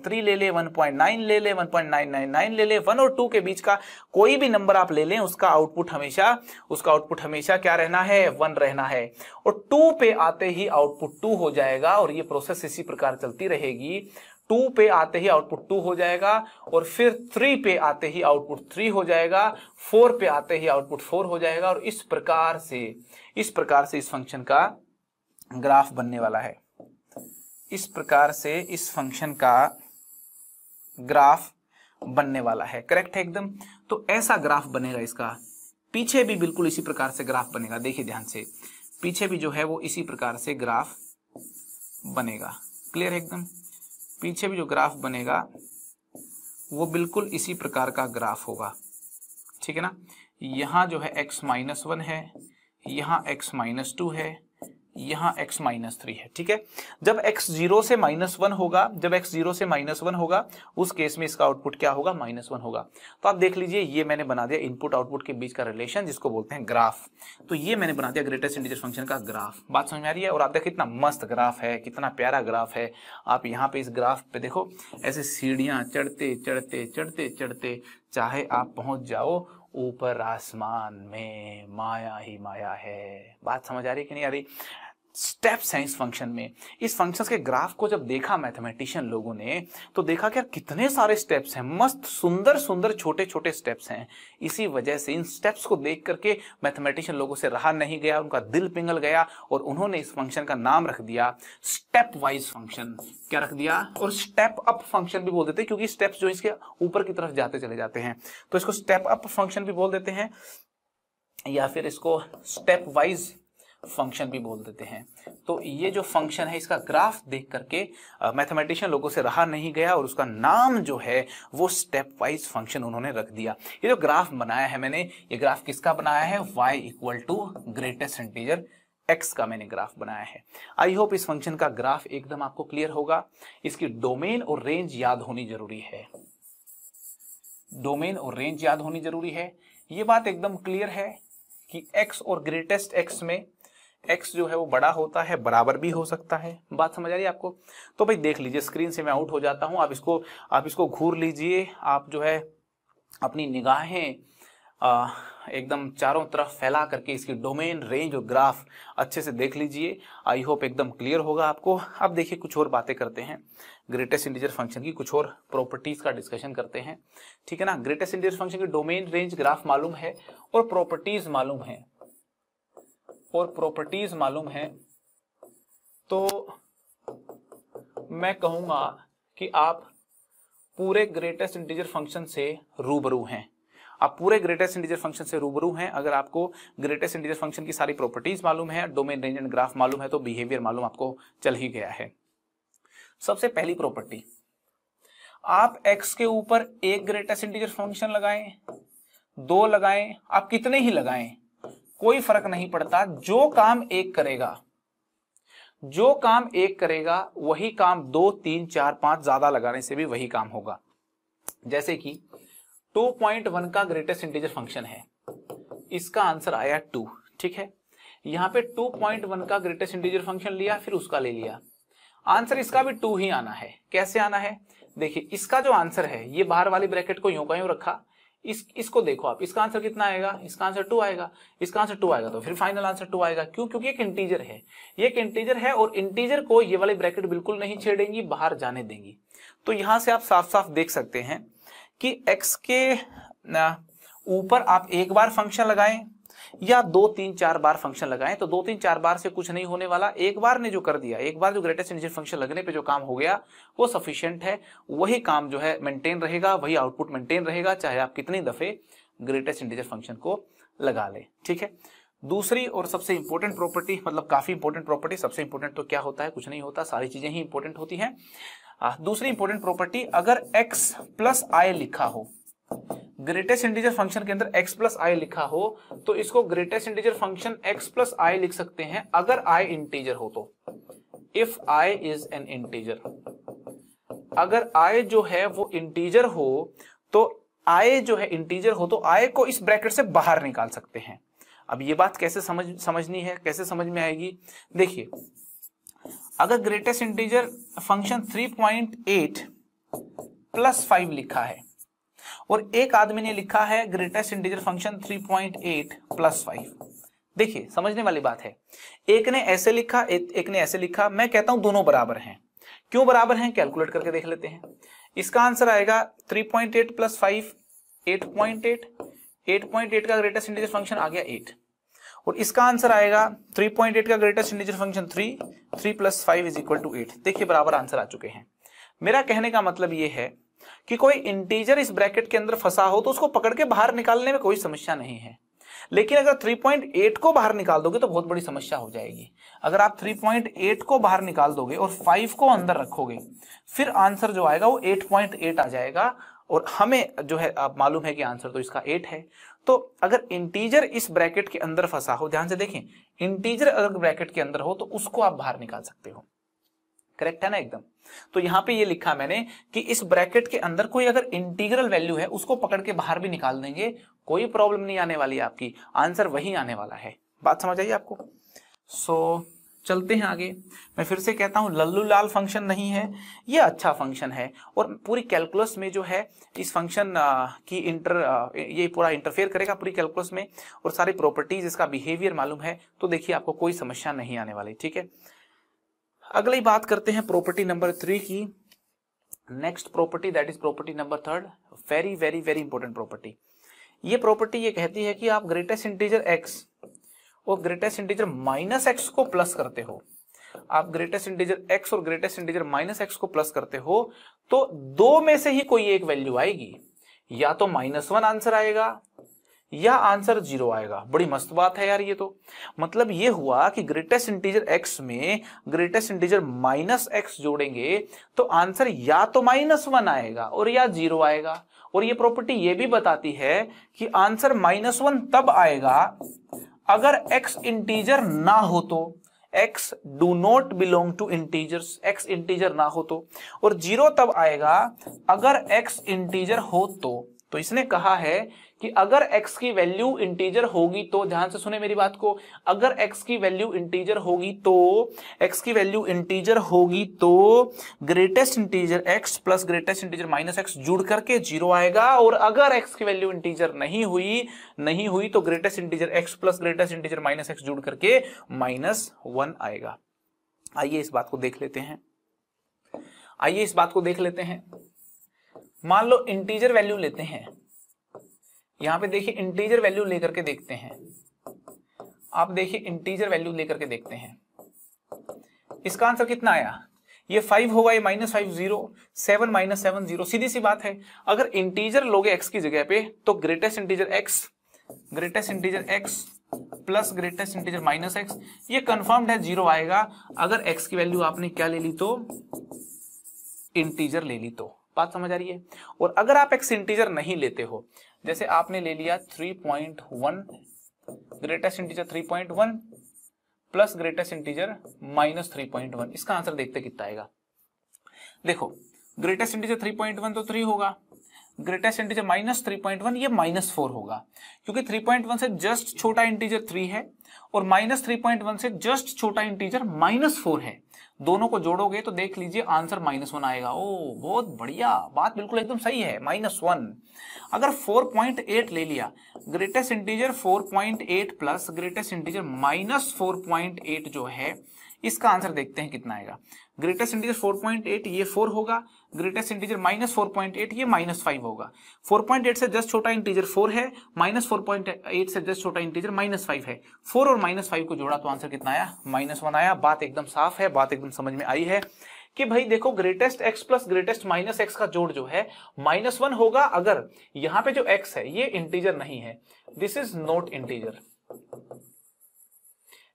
थ्री ले लें नाइन ले लें नाइन ले लें वन और टू के बीच का कोई भी नंबर आप ले लें उसका आउटपुट हमेशा उसका आउटपुट हमेशा क्या रहना है वन रहना है और टू पे आते ही आउटपुट टू हो जाएगा और ये प्रोसेस इसी प्रकार चलती रहेगी टू पे आते ही आउटपुट टू हो जाएगा और फिर थ्री पे आते ही आउटपुट थ्री हो जाएगा फोर पे आते ही आउटपुट फोर हो जाएगा और इस प्रकार से इस प्रकार से इस फंक्शन का ग्राफ बनने वाला है इस प्रकार से इस फंक्शन का ग्राफ बनने वाला है करेक्ट है एकदम तो ऐसा ग्राफ बनेगा इसका पीछे भी बिल्कुल इसी प्रकार से ग्राफ बनेगा देखिए ध्यान से पीछे भी जो है वो इसी प्रकार से ग्राफ बनेगा क्लियर है एकदम पीछे भी जो ग्राफ बनेगा वो बिल्कुल इसी प्रकार का ग्राफ होगा ठीक है ना यहाँ जो है x माइनस वन है यहाँ x माइनस टू है यहां x माइनस थ्री है ठीक है जब x जीरो से माइनस वन होगा जब x जीरो से माइनस वन होगा उस केस में इसका आउटपुट क्या होगा माइनस वन होगा तो आप देख लीजिए ये मैंने बना दिया इनपुट आउटपुट के बीच का रिलेशन जिसको बोलते हैं ग्राफ तो ये मैंने बना दिया ग्रेटेस्ट इंटीजर फंक्शन का ग्राफ बात समझ में आ रही है और आप देखो कितना मस्त ग्राफ है कितना प्यारा ग्राफ है आप यहाँ पे इस ग्राफ पे देखो ऐसे सीढ़ियां चढ़ते चढ़ते चढ़ते चढ़ते चाहे आप पहुंच जाओ ऊपर आसमान में माया ही माया है बात समझ आ रही कि नहीं आ रही स्टेप्स हैं इस फंक्शन में इस फंक्शन के ग्राफ को जब देखा मैथमेटिशियन लोगों ने तो देखा कि यार कितने सारे स्टेप्स हैं मस्त सुंदर सुंदर छोटे छोटे स्टेप्स हैं इसी वजह से इन स्टेप्स को देख करके मैथमेटिशियन लोगों से रहा नहीं गया उनका दिल पिंगल गया और उन्होंने इस फंक्शन का नाम रख दिया स्टेप वाइज फंक्शन क्या रख दिया और स्टेप अप फंक्शन भी बोल देते हैं क्योंकि स्टेप्स जो इसके ऊपर की तरफ जाते चले जाते हैं तो इसको स्टेप अप फंक्शन भी बोल देते हैं या फिर इसको स्टेप वाइज फंक्शन भी बोल देते हैं तो ये जो फंक्शन है इसका ग्राफ देख करके मैथमेटिशियन लोगों से रहा नहीं गया और उसका नाम जो है वो स्टेप वाइज फंक्शन उन्होंने रख दिया ये जो ग्राफ बनाया है मैंने ये ग्राफ किसका बनाया है y equal to greatest integer x का मैंने ग्राफ बनाया है आई होप इस फंक्शन का ग्राफ एकदम आपको क्लियर होगा इसकी डोमेन और रेंज याद होनी जरूरी है डोमेन और रेंज याद होनी जरूरी है ये बात एकदम क्लियर है कि x और ग्रेटेस्ट x में एक्स जो है वो बड़ा होता है बराबर भी हो सकता है बात समझ आ रही है आपको तो भाई देख लीजिए स्क्रीन से मैं आउट हो जाता हूँ आप इसको आप इसको घूर लीजिए आप जो है अपनी निगाहें एकदम चारों तरफ फैला करके इसकी डोमेन रेंज और ग्राफ अच्छे से देख लीजिए आई होप एकदम क्लियर होगा आपको अब देखिए कुछ और बातें करते हैं ग्रेटेस्ट इंटीजर फंक्शन की कुछ और प्रॉपर्टीज का डिस्कशन करते हैं ठीक है ना ग्रेटेस्ट इंटीजर फंक्शन की डोमेन रेंज ग्राफ मालूम है और प्रॉपर्टीज मालूम है और प्रॉपर्टीज मालूम है तो मैं कहूंगा कि आप पूरे ग्रेटेस्ट इंटीजर फंक्शन से रूबरू हैं आप पूरे ग्रेटेस्ट इंटीजर फंक्शन से रूबरू हैं अगर आपको ग्रेटेस्ट इंटीजर फंक्शन की सारी प्रॉपर्टीज मालूम है डोमेन रेंज एंड ग्राफ मालूम है तो बिहेवियर मालूम आपको चल ही गया है सबसे पहली प्रॉपर्टी आप x के ऊपर एक ग्रेटेस्ट इंटीजर फंक्शन लगाएं दो लगाएं आप कितने ही लगाएं कोई फर्क नहीं पड़ता जो काम एक करेगा जो काम एक करेगा वही काम दो तीन चार पांच ज्यादा लगाने से भी वही काम होगा जैसे कि 2.1 का ग्रेटेस्ट इंटीजर फंक्शन है इसका आंसर आया टू ठीक है यहां पे 2.1 का ग्रेटेस्ट इंटीजर फंक्शन लिया फिर उसका ले लिया आंसर इसका भी टू ही आना है कैसे आना है देखिए इसका जो आंसर है ये बाहर वाली ब्रैकेट को यूं का यूं रखा इस इसको देखो आप इसका आंसर कितना आएगा इसका आंसर टू आएगा इसका आंसर टू आएगा तो फिर फाइनल आंसर टू आएगा क्यों क्योंकि एक इंटीजर है ये एक इंटीजर है और इंटीजर को ये वाली ब्रैकेट बिल्कुल नहीं छेड़ेंगी बाहर जाने देंगी तो यहां से आप साफ साफ देख सकते हैं कि एक्स के ऊपर आप एक बार फंक्शन लगाएं या दो तीन चार बार फंक्शन लगाएं तो दो तीन चार बार से कुछ नहीं होने वाला एक बार ने जो कर दिया एक बार जो ग्रेटेस्ट इनिशियल फंक्शन लगने पे जो काम हो गया वो सफिशियंट है वही काम जो है मेंटेन रहेगा वही आउटपुट मेंटेन रहेगा चाहे आप कितनी दफे ग्रेटेस्ट इंटीजर फंक्शन को लगा ले ठीक है दूसरी और सबसे इंपॉर्टेंट प्रॉपर्टी मतलब काफी इंपॉर्टेंट प्रॉपर्टी सबसे इंपॉर्टेंट तो क्या होता है कुछ नहीं होता सारी चीजें ही इंपॉर्टेंट होती है दूसरी इंपॉर्टेंट प्रॉपर्टी अगर x प्लस आई लिखा हो ग्रेटेस्ट इंटीजर फंक्शन के अंदर x प्लस आई लिखा हो तो इसको greatest integer function x plus i लिख सकते हैं अगर i इंटीजर हो तो if i is an integer अगर i जो है वो इंटीजर हो तो i जो है इंटीजर हो तो i को इस ब्रैकेट से बाहर निकाल सकते हैं अब ये बात कैसे समझ समझनी है कैसे समझ में आएगी देखिए अगर greatest integer function 3.8 plus five लिखा है और एक आदमी ने लिखा है greatest integer function 3.8 point eight plus five देखिए समझने वाली बात है एक ने ऐसे लिखा ए, एक ने ऐसे लिखा मैं कहता हूं दोनों बराबर हैं क्यों बराबर हैं कैलकुलेट करके देख लेते हैं इसका आंसर आएगा 3.8 point eight plus five eight point eight eight point eight का ग्रेटेस्ट इंटीजर फंक्शन आ गया एट और इसका आंसर आएगा 3.8 का greatest integer function 3 3 plus five is equal to eight देखिए बराबर आंसर आ चुके हैं मेरा कहने का मतलब यह है कि कोई इंटीजर इस ब्रैकेट के अंदर फंसा हो तो उसको पकड़ के बाहर निकालने में कोई समस्या नहीं है लेकिन अगर 3.8 को बाहर निकाल दोगे तो बहुत बड़ी समस्या हो जाएगी अगर आप 3.8 को बाहर निकाल दोगे और 5 को अंदर रखोगे फिर आंसर जो आएगा वो 8.8 आ जाएगा और हमें जो है आप मालूम है कि आंसर तो इसका 8 है तो अगर इंटीजर इस ब्रैकेट के अंदर फंसा हो ध्यान से देखें इंटीजर अगर ब्रैकेट के अंदर हो तो उसको आप बाहर निकाल सकते हो करेक्ट है ना एकदम तो यहां पे ये लिखा मैंने कि इस ब्रैकेट के अंदर कोई अगर इंटीग्रल वैल्यू है उसको पकड़ के बाहर भी निकाल देंगे कोई प्रॉब्लम नहीं आने वाली आपकी आंसर वही आने वाला है बात समझ आई आपको सो so, चलते हैं आगे मैं फिर से कहता हूं लल्लू लाल फंक्शन नहीं है ये अच्छा फंक्शन है और पूरी कैलकुलस में जो है इस फंक्शन की इंटर ये पूरा इंटरफेयर करेगा पूरी कैलकुलस में और सारी प्रॉपर्टीज इसका बिहेवियर मालूम है तो देखिए आपको कोई समस्या नहीं आने वाली ठीक है अगली बात करते हैं प्रॉपर्टी नंबर थ्री की next property that is property number third very very very important property ये प्रॉपर्टी ये कहती है कि आप ग्रेटेस्ट इंटीजर एक्स और ग्रेटेस्ट इंटीजर माइनस एक्स को प्लस करते हो आप ग्रेटेस्ट इंटीजर एक्स और ग्रेटेस्ट इंटीजर माइनस एक्स को प्लस करते हो तो दो में से ही कोई एक वैल्यू आएगी या तो माइनस वन आंसर आएगा या आंसर जीरो आएगा बड़ी मस्त बात है यार ये तो मतलब ये हुआ कि ग्रेटेस्ट इंटीजर एक्स में ग्रेटेस्ट इंटीजर माइनस एक्स जोड़ेंगे तो आंसर या तो माइनस वन आएगा और या जीरो आएगा और ये प्रॉपर्टी ये भी बताती है कि आंसर माइनस वन तब आएगा अगर एक्स इंटीजर ना हो तो x do not belong to integer x integer ना हो तो और जीरो तब आएगा अगर एक्स इंटीजर हो तो तो इसने कहा है कि अगर x की वैल्यू इंटीजर होगी तो ध्यान से सुने मेरी बात को अगर x की वैल्यू इंटीजर होगी तो x की वैल्यू इंटीजर होगी तो greatest integer x plus greatest integer minus x जुड़ करके जीरो आएगा और अगर x की वैल्यू इंटीजर नहीं हुई नहीं हुई तो greatest integer x plus greatest integer minus x जुड़ करके माइनस वन आएगा आइए इस बात को देख लेते हैं आइए इस बात को देख लेते हैं मान लो इंटीजर वैल्यू लेते हैं यहां पे देखिए इंटीजर वैल्यू लेकर के देखते हैं आप देखिए इंटीजर वैल्यू लेकर के देखते हैं इसका आंसर कितना आया ये फाइव होगा ये minus five zero seven minus seven zero सीधी सी बात है अगर इंटीजर लोगे एक्स की जगह पे तो greatest integer x greatest integer x plus greatest integer minus x ये कंफर्म्ड है जीरो आएगा अगर एक्स की वैल्यू आपने क्या ले ली तो इंटीजर ले ली तो बात समझ आ रही है और अगर आप एक इंटीजर नहीं लेते हो जैसे आपने ले लिया 3.1 greatest integer three point one plus greatest integer minus three point one इसका आंसर देखते कितना आएगा देखो greatest integer three point one तो थ्री होगा greatest integer minus three point one ये माइनस फोर होगा क्योंकि थ्री पॉइंट वन से जस्ट छोटा इंटीजर थ्री है और माइनस थ्री पॉइंट वन से जस्ट छोटा इंटीजर माइनस फोर है दोनों को जोड़ोगे तो देख लीजिए आंसर माइनस वन आएगा ओ बहुत बढ़िया बात बिल्कुल एकदम सही है माइनस वन अगर 4.8 ले लिया greatest integer 4.8 plus greatest integer minus 4.8 जो है इसका आंसर देखते हैं कितना आएगा ग्रेटेस्ट इंटीजर 4.8 ये 4 होगा greatest integer minus four point eight ये माइनस फाइव होगा फोर पॉइंट एट से जस्ट छोटा इंटीजर फोर है माइनस फोर पॉइंट एट से जस्ट छोटा इंटीजर माइनस फाइव है फोर और माइनस फाइव को जोड़ा तो आंसर कितना आया माइनस वन आया बात एकदम साफ है बात एकदम समझ में आई है कि भाई देखो greatest x plus greatest minus x का जोड़ जो है माइनस वन होगा अगर यहां पे जो एक्स है ये इंटीजर नहीं है दिस इज नॉट इंटीजर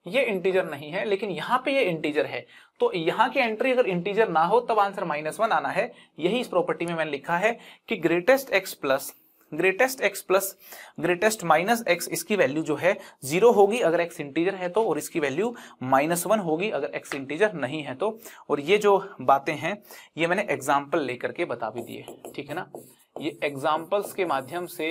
ये इंटीजर नहीं है लेकिन यहां पे ये इंटीजर है तो यहां की एंट्री अगर इंटीजर ना हो तब आंसर माइनस वन आना है यही इस प्रॉपर्टी में मैंने लिखा है कि greatest x plus greatest x plus greatest minus x इसकी वैल्यू जो है जीरो होगी अगर एक्स इंटीजर है तो और इसकी वैल्यू माइनस वन होगी अगर एक्स इंटीजर नहीं है तो और ये जो बातें हैं ये मैंने एग्जाम्पल लेकर के बता भी दिए ठीक है ना ये एग्जाम्पल्स के माध्यम से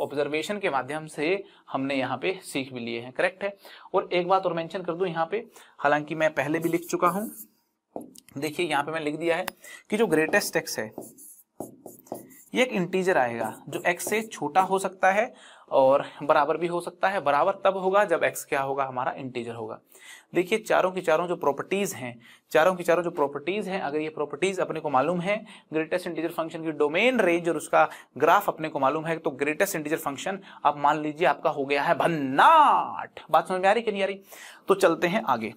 ऑब्जर्वेशन के माध्यम से हमने यहाँ पे सीख भी लिए हैं करेक्ट है और एक बात और मेंशन कर दू यहाँ पे हालांकि मैं पहले भी लिख चुका हूं देखिए यहाँ पे मैं लिख दिया है कि जो ग्रेटेस्ट एक्स है ये एक इंटीजर आएगा जो एक्स से छोटा हो सकता है और बराबर भी हो सकता है बराबर तब होगा जब एक्स क्या होगा हमारा इंटीजर होगा देखिए चारों की चारों जो प्रॉपर्टीज़ हैं चारों की चारों जो प्रॉपर्टीज़ हैं अगर ये प्रॉपर्टीज़ अपने को मालूम है ग्रेटेस्ट इंटीजर फंक्शन की डोमेन रेंज और उसका ग्राफ अपने को मालूम है तो ग्रेटेस्ट इंटीजर फंक्शन आप मान लीजिए आपका हो गया है भन्नाट बात समझ में आ रही कि नहीं आ रही तो चलते हैं आगे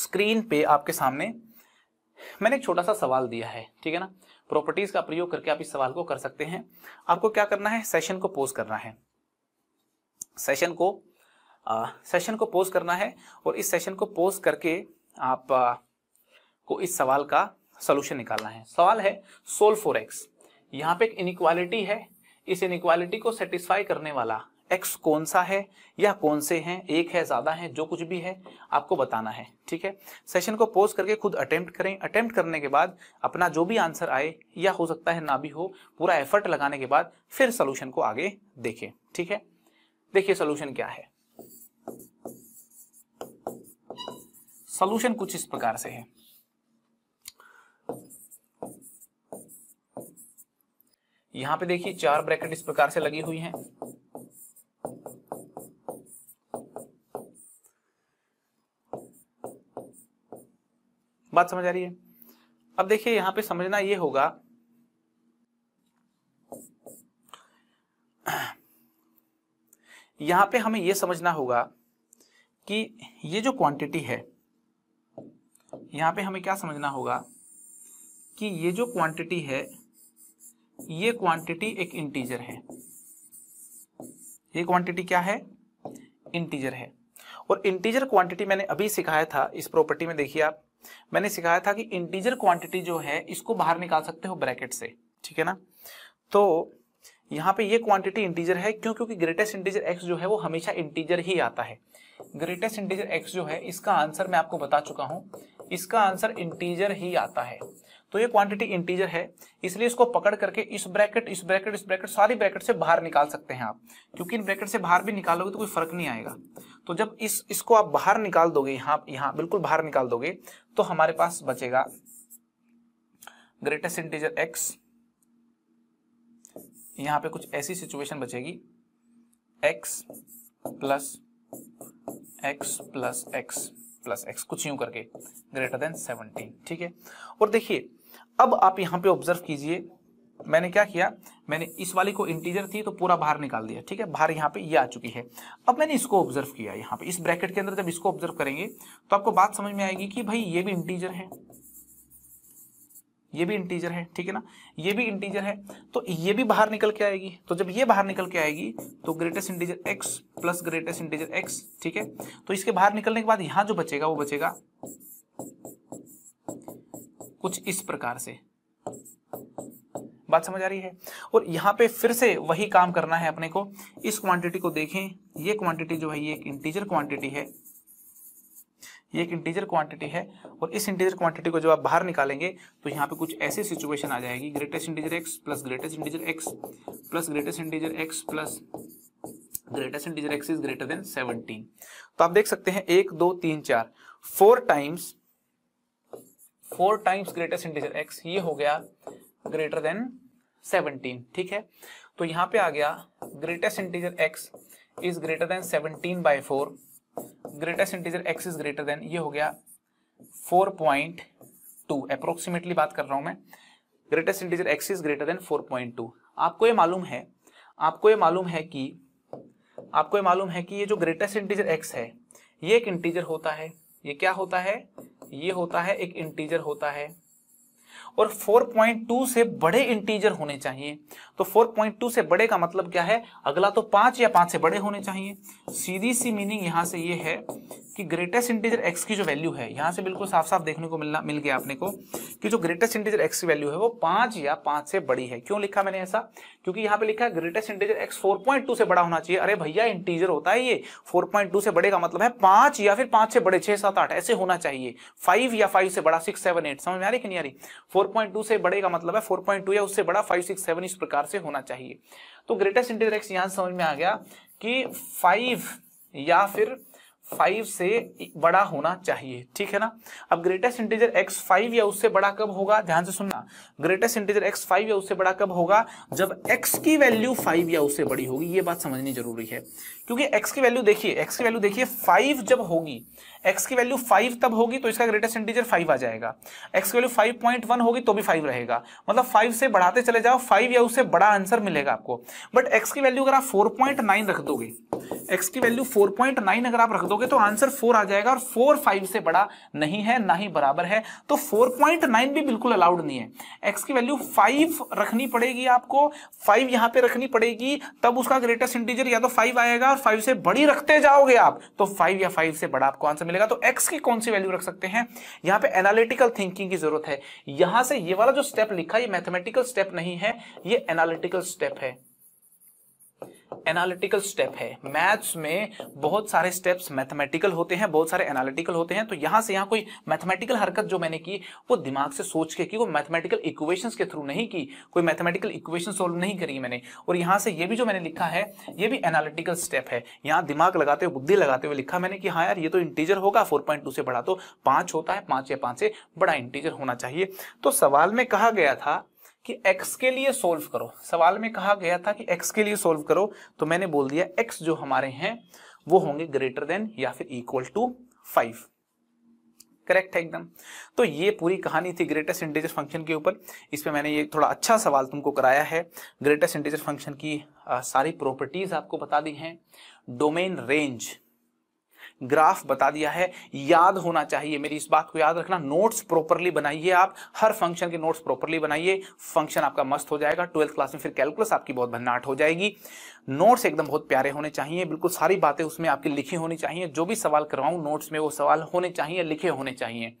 स्क्रीन पे आपके सामने मैंने एक छोटा सा सवाल दिया है ठीक है ना प्रॉपर्टीज का प्रयोग करके आप इस सवाल को कर सकते हैं आपको क्या करना है सेशन को पोज करना है सेशन को आ, सेशन को पोज करना है और इस सेशन को पोज करके आप आ, को इस सवाल का सोल्यूशन निकालना है सवाल है सोल फोर एक्स यहाँ पे एक इनक्वालिटी है इस इनक्वालिटी को सेटिस्फाई करने वाला एक्स कौन सा है या कौन से हैं एक है ज़्यादा है जो कुछ भी है आपको बताना है ठीक है सेशन को पोज करके खुद अटेम्प्ट करें अटेम्प्ट करने के बाद अपना जो भी आंसर आए या हो सकता है ना भी हो पूरा एफर्ट लगाने के बाद फिर सोल्यूशन को आगे देखें ठीक है देखिए सोल्यूशन क्या है सोल्यूशन कुछ इस प्रकार से है यहां पे देखिए चार ब्रैकेट इस प्रकार से लगी हुई हैं बात समझ आ रही है अब देखिए यहां पे समझना ये होगा यहां पे हमें यह समझना होगा कि ये जो क्वांटिटी है यहां पे हमें क्या समझना होगा कि ये जो क्वांटिटी है ये क्वांटिटी एक इंटीजर है ये क्वांटिटी क्या है इंटीजर है और इंटीजर क्वांटिटी मैंने अभी सिखाया था इस प्रॉपर्टी में देखिए आप मैंने सिखाया था कि इंटीजर क्वांटिटी जो है इसको बाहर निकाल सकते हो ब्रैकेट से ठीक है ना तो यहाँ पे ये क्वांटिटी इंटीजर है क्यों क्योंकि ग्रेटेस्ट इंटीजर एक्स जो है वो हमेशा इंटीजर ही आता है ग्रेटेस्ट इंटीजर एक्स जो है इसका आंसर मैं आपको बता चुका हूं इसका आंसर इंटीजर ही आता है तो ये क्वांटिटी इंटीजर है इसलिए इसको पकड़ करके इस ब्रैकेट इस ब्रैकेट इस ब्रैकेट सारी ब्रैकेट से बाहर निकाल सकते हैं आप क्योंकि इन ब्रैकेट से बाहर भी निकालोगे तो कोई फर्क नहीं आएगा तो जब इस इसको आप बाहर निकाल दोगे यहाँ यहाँ बिल्कुल बाहर निकाल दोगे तो हमारे पास बचेगा ग्रेटेस्ट इंटीजर एक्स यहाँ पे कुछ ऐसी सिचुएशन बचेगी x plus x plus x plus x कुछ यूं करके ग्रेटर देन सेवनटीन ठीक है और देखिए अब आप यहां पे ऑब्जर्व कीजिए मैंने क्या किया मैंने इस वाली को इंटीजर थी तो पूरा बाहर निकाल दिया ठीक है बाहर यहाँ पे ये यह आ चुकी है अब मैंने इसको ऑब्जर्व किया यहाँ पे इस ब्रैकेट के अंदर जब इसको ऑब्जर्व करेंगे तो आपको बात समझ में आएगी कि भाई ये भी इंटीजर है ये भी इंटीजर है ठीक है ना ये भी इंटीजर है तो ये भी बाहर निकल के आएगी तो जब ये बाहर निकल के आएगी तो greatest integer x plus greatest integer x ठीक है तो इसके बाहर निकलने के बाद यहां जो बचेगा वो बचेगा कुछ इस प्रकार से बात समझ आ रही है और यहां पे फिर से वही काम करना है अपने को इस क्वांटिटी को देखें ये क्वांटिटी जो है ये एक इंटीजर क्वांटिटी है ये एक इंटीजर क्वांटिटी है और इस इंटीजर क्वांटिटी को जब आप बाहर निकालेंगे तो यहां पे कुछ ऐसी सिचुएशन आ जाएगी greatest integer x plus greatest integer x plus greatest integer x plus greatest integer x is greater than seventeen तो आप देख सकते हैं एक दो तीन चार four times four times greatest integer x ये हो गया ग्रेटर देन सेवनटीन ठीक है तो यहां पे आ गया greatest integer x is greater than seventeen by four greatest integer x is greater than ये हो गया फोर पॉइंट टू अप्रोक्सीमेटली बात कर रहा हूं मैं greatest integer x is greater than four point two आपको ये मालूम है आपको ये मालूम है कि आपको ये मालूम है कि ये जो ग्रेटेस्ट इंटीजर एक्स है ये एक इंटीजर होता है ये क्या होता है ये होता है एक इंटीजर होता है और 4.2 से बड़े इंटीजर होने चाहिए तो 4.2 से बड़े का मतलब क्या है अगला तो पांच या पांच से बड़े होने चाहिए सीधी सी मीनिंग यहां से ये यह है कि ग्रेटेस्ट इंटीजर एक्स की जो वैल्यू है यहां से बिल्कुल साफ साफ देखने को मिलना मिल गया आपने को कि जो ग्रेटेस्ट इंटीजर एक्स की वैल्यू है वो पांच या पांच से बड़ी है क्यों लिखा मैंने ऐसा क्योंकि यहां पर लिखा है ग्रेटेस्ट इंटीजर एक्स फोर से बड़ा होना चाहिए अरे भैया इंटीजर होता है ये फोर से बड़े का मतलब है पांच या फिर पांच से बड़े छह सात आठ ऐसे होना चाहिए फाइव या फाइव से बड़ा सिक्स सेवन एट समझ में आ रही कि नहीं आ रही 4.2 से बड़े का मतलब है 4.2 या उससे बड़ा 5, 6, 7 इस प्रकार से होना चाहिए तो ग्रेटेस्ट इंटरसेक्स यहां समझ में आ गया कि 5 या फिर 5 से बड़ा होना चाहिए ठीक है ना अब ग्रेटेस्ट इंटीजर एक्स फाइव या उससे बड़ा कब होगा ध्यान से सुनना ग्रेटेस्ट इंटीजर एक्स फाइव या उससे बड़ा कब होगा जब एक्स की वैल्यू फाइव या उससे बड़ी होगी ये बात समझनी जरूरी है क्योंकि x की वैल्यू देखिए x की वैल्यू देखिए फाइव जब होगी x की वैल्यू फाइव तब होगी तो इसका ग्रेटेस्ट इंटीजर फाइव आ जाएगा x की वैल्यू फाइव पॉइंट होगी तो भी 5 रहेगा मतलब 5 से बढ़ाते चले जाओ 5 या उससे बड़ा आंसर मिलेगा आपको बट x की वैल्यू अगर आप फोर पॉइंट नाइन रख दोगे x की वैल्यू 4.9 अगर आप रख दोगे तो आंसर फोर आ जाएगा और फोर फाइव से बड़ा नहीं है ना ही बराबर है तो फोर पॉइंट नाइन भी बिल्कुल अलाउड नहीं है एक्स की वैल्यू फाइव रखनी पड़ेगी आपको फाइव यहां पे रखनी पड़ेगी तब उसका ग्रेटेस्ट इंटीजर या तो फाइव आएगा और फाइव से बड़ी रखते जाओगे आप तो फाइव या फाइव से बड़ा आपको आंसर मिलेगा तो एक्स की कौन सी वैल्यू रख सकते हैं यहाँ पे एनालिटिकल थिंकिंग की जरूरत है यहां से ये वाला जो स्टेप लिखा ये मैथमेटिकल स्टेप नहीं है ये एनालिटिकल स्टेप है एनालिटिकल स्टेप है मैथ्स में बहुत सारे स्टेप्स मैथमेटिकल होते हैं बहुत सारे एनालिटिकल होते हैं तो यहां से यहां कोई मैथमेटिकल हरकत जो मैंने की वो दिमाग से सोच के की वो मैथमेटिकल इक्वेशंस के थ्रू नहीं की कोई मैथमेटिकल इक्वेशन सोल्व नहीं करी मैंने और यहां से ये भी जो मैंने लिखा है ये भी एनालिटिकल स्टेप है यहाँ दिमाग लगाते हुए बुद्धि लगाते हुए लिखा मैंने कि हाँ यार ये तो इंटीजर होगा फोर से बड़ा तो पांच होता है पांच या पांच से बड़ा इंटीजर होना चाहिए तो सवाल में कहा गया था कि x के लिए सोल्व करो सवाल में कहा गया था कि x के लिए सोल्व करो तो मैंने बोल दिया x जो हमारे हैं वो होंगे ग्रेटर देन या फिर इक्वल टू फाइव करेक्ट है एकदम तो ये पूरी कहानी थी ग्रेटेस्ट इंटीजर फंक्शन के ऊपर इस पे मैंने ये थोड़ा अच्छा सवाल तुमको कराया है ग्रेटेस्ट इंटीजर फंक्शन की आ, सारी प्रॉपर्टीज आपको बता दी हैं डोमेन रेंज ग्राफ बता दिया है याद होना चाहिए मेरी इस बात को याद रखना नोट्स प्रॉपरली बनाइए आप हर फंक्शन के नोट्स प्रॉपरली बनाइए फंक्शन आपका मस्त हो जाएगा ट्वेल्थ क्लास में फिर कैलकुलस आपकी बहुत भन्नाट हो जाएगी नोट्स एकदम बहुत प्यारे होने चाहिए बिल्कुल सारी बातें उसमें आपकी लिखी होनी चाहिए जो भी सवाल करवाऊँ नोट्स में वो सवाल होने चाहिए लिखे होने चाहिए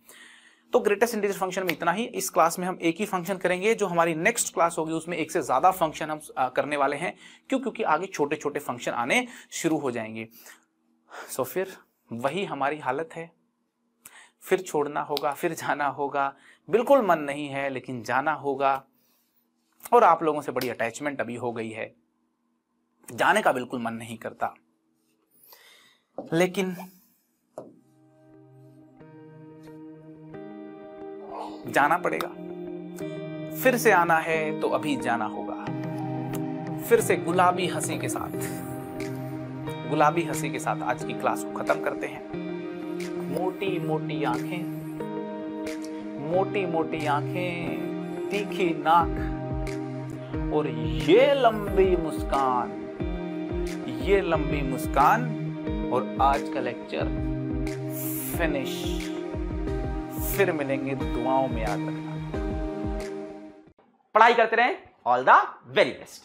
तो ग्रेटेस्ट इंटीजर फंक्शन में इतना ही इस क्लास में हम एक ही फंक्शन करेंगे जो हमारी नेक्स्ट क्लास होगी उसमें एक से ज़्यादा फंक्शन हम करने वाले हैं क्यों क्योंकि आगे छोटे छोटे फंक्शन आने शुरू हो जाएंगे सो so, फिर वही हमारी हालत है फिर छोड़ना होगा फिर जाना होगा बिल्कुल मन नहीं है लेकिन जाना होगा और आप लोगों से बड़ी अटैचमेंट अभी हो गई है जाने का बिल्कुल मन नहीं करता लेकिन जाना पड़ेगा फिर से आना है तो अभी जाना होगा फिर से गुलाबी हंसी के साथ गुलाबी हंसी के साथ आज की क्लास को खत्म करते हैं मोटी मोटी आंखें मोटी मोटी आंखें तीखी नाक और ये लंबी मुस्कान ये लंबी मुस्कान और आज का लेक्चर फिनिश फिर मिलेंगे दुआओं में याद रखना पढ़ाई करते रहें ऑल द वेरी बेस्ट